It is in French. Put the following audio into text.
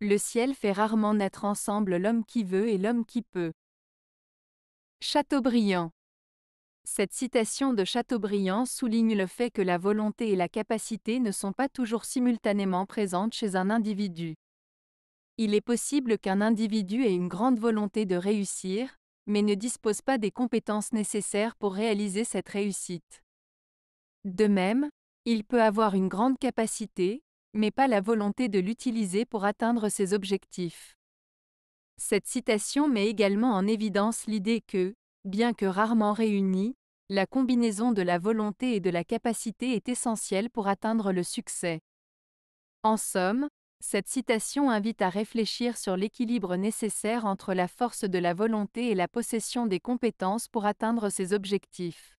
Le ciel fait rarement naître ensemble l'homme qui veut et l'homme qui peut. Chateaubriand. Cette citation de Chateaubriand souligne le fait que la volonté et la capacité ne sont pas toujours simultanément présentes chez un individu. Il est possible qu'un individu ait une grande volonté de réussir, mais ne dispose pas des compétences nécessaires pour réaliser cette réussite. De même, il peut avoir une grande capacité, mais pas la volonté de l'utiliser pour atteindre ses objectifs. Cette citation met également en évidence l'idée que, bien que rarement réunie, la combinaison de la volonté et de la capacité est essentielle pour atteindre le succès. En somme, cette citation invite à réfléchir sur l'équilibre nécessaire entre la force de la volonté et la possession des compétences pour atteindre ses objectifs.